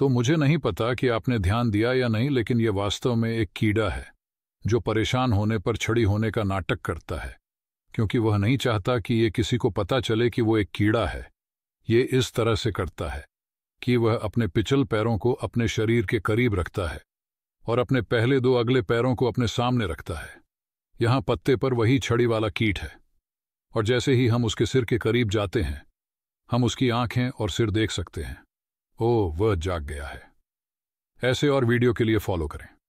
तो मुझे नहीं पता कि आपने ध्यान दिया या नहीं लेकिन यह वास्तव में एक कीड़ा है जो परेशान होने पर छड़ी होने का नाटक करता है क्योंकि वह नहीं चाहता कि ये किसी को पता चले कि वो एक कीड़ा है ये इस तरह से करता है कि वह अपने पिचल पैरों को अपने शरीर के करीब रखता है और अपने पहले दो अगले पैरों को अपने सामने रखता है यहां पत्ते पर वही छड़ी वाला कीट है और जैसे ही हम उसके सिर के करीब जाते हैं हम उसकी आंखें और सिर देख सकते हैं ओह वह जाग गया है ऐसे और वीडियो के लिए फॉलो करें